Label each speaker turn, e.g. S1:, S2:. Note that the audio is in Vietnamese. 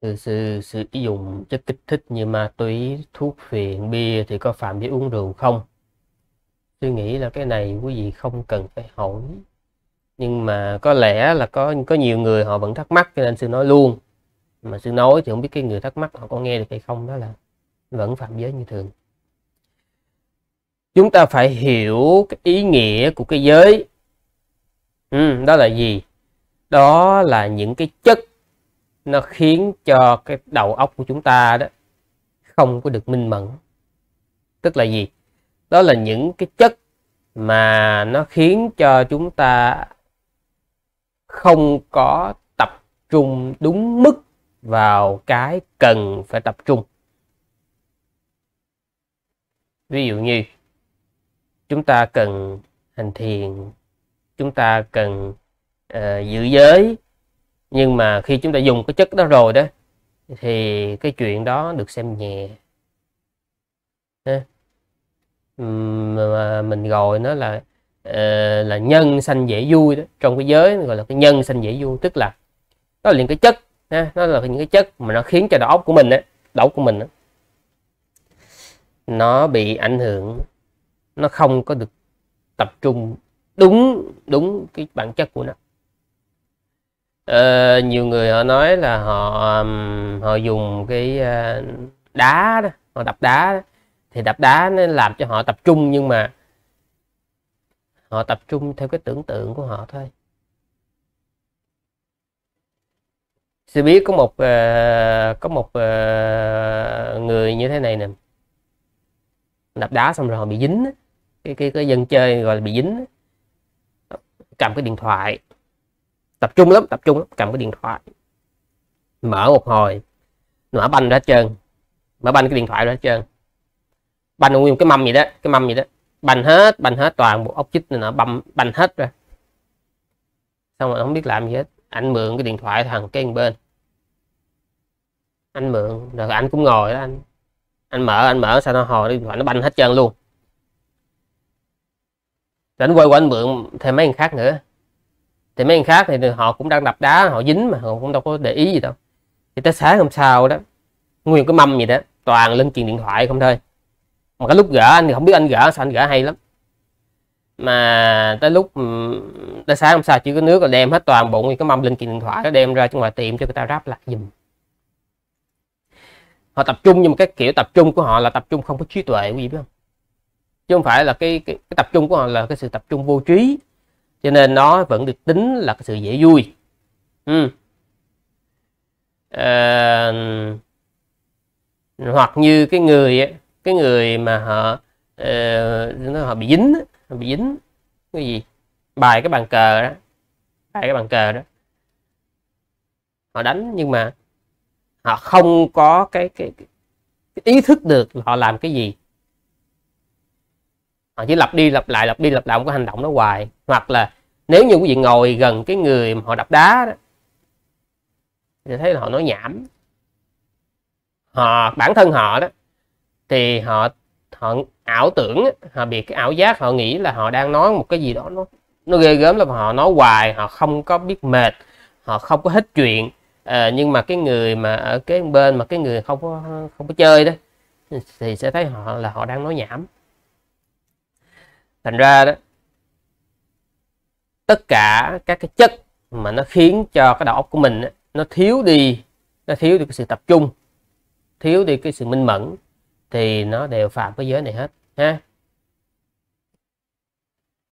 S1: từ sự sử dụng chất kích thích như ma túy thuốc phiện bia thì có phạm với uống rượu không tôi nghĩ là cái này quý vị không cần phải hỏi nhưng mà có lẽ là có có nhiều người họ vẫn thắc mắc cho nên sư nói luôn mà sư nói thì không biết cái người thắc mắc họ có nghe được hay không đó là vẫn phạm giới như thường chúng ta phải hiểu cái ý nghĩa của cái giới ừ, đó là gì đó là những cái chất nó khiến cho cái đầu óc của chúng ta đó không có được minh mẫn tức là gì đó là những cái chất mà nó khiến cho chúng ta không có tập trung đúng mức vào cái cần phải tập trung ví dụ như chúng ta cần hành thiền chúng ta cần uh, giữ giới nhưng mà khi chúng ta dùng cái chất đó rồi đó thì cái chuyện đó được xem nhẹ mà mình gọi nó là ờ, là nhân sanh dễ vui đó trong cái giới gọi là cái nhân sanh dễ vui tức là nó là cái chất nó là những cái chất mà nó khiến cho đầu óc của mình á đầu óc của mình nó bị ảnh hưởng nó không có được tập trung đúng đúng cái bản chất của nó uh, nhiều người họ nói là họ um, họ dùng cái uh, đá đó, họ đập đá đó. thì đập đá nó làm cho họ tập trung nhưng mà họ tập trung theo cái tưởng tượng của họ thôi sư biết có một uh, có một uh, người như thế này nè đập đá xong rồi họ bị dính cái cái cái dân chơi gọi là bị dính cầm cái điện thoại tập trung lắm tập trung lắm. cầm cái điện thoại mở một hồi mở banh ra hết trơn mở banh cái điện thoại ra hết trơn banh nguyên cái mâm gì đó cái mâm gì đó banh hết banh hết toàn bộ ốc chích này nó băm banh hết rồi xong rồi không biết làm gì hết anh mượn cái điện thoại thằng cái bên anh mượn rồi anh cũng ngồi đó anh anh mở anh mở sao nó hồi điện thoại nó banh hết trơn luôn rồi anh quay qua anh mượn thêm mấy người khác nữa thì mấy anh khác thì họ cũng đang đập đá họ dính mà họ cũng đâu có để ý gì đâu thì tới sáng hôm sau đó nguyên cái mâm gì đó toàn lên truyền điện thoại không thôi mà cái lúc gỡ anh thì không biết anh gỡ sao anh gỡ hay lắm mà tới lúc tới sáng hôm sau chỉ có nước là đem hết toàn bộ nguyên cái mâm lên truyền điện thoại nó đem ra trong ngoài tiệm cho người ta ráp lại dùm họ tập trung nhưng mà cái kiểu tập trung của họ là tập trung không có trí tuệ quý vị biết không chứ không phải là cái, cái, cái tập trung của họ là cái sự tập trung vô trí cho nên nó vẫn được tính là cái sự dễ vui ừ. à, hoặc như cái người cái người mà họ uh, họ bị dính họ bị dính cái gì bài cái bàn cờ đó bài cái bàn cờ đó họ đánh nhưng mà họ không có cái cái, cái ý thức được họ làm cái gì họ ờ, chỉ lặp đi lặp lại lặp đi lặp lại một cái hành động đó hoài hoặc là nếu như quý vị ngồi gần cái người mà họ đập đá đó, thì thấy là họ nói nhảm họ bản thân họ đó thì họ họ ảo tưởng họ bị cái ảo giác họ nghĩ là họ đang nói một cái gì đó nó nó ghê gớm là họ nói hoài họ không có biết mệt họ không có hết chuyện à, nhưng mà cái người mà ở cái bên mà cái người không có không có chơi đó thì sẽ thấy họ là họ đang nói nhảm thành ra đó tất cả các cái chất mà nó khiến cho cái đầu óc của mình nó thiếu đi nó thiếu đi cái sự tập trung thiếu đi cái sự minh mẫn thì nó đều phạm cái giới này hết ha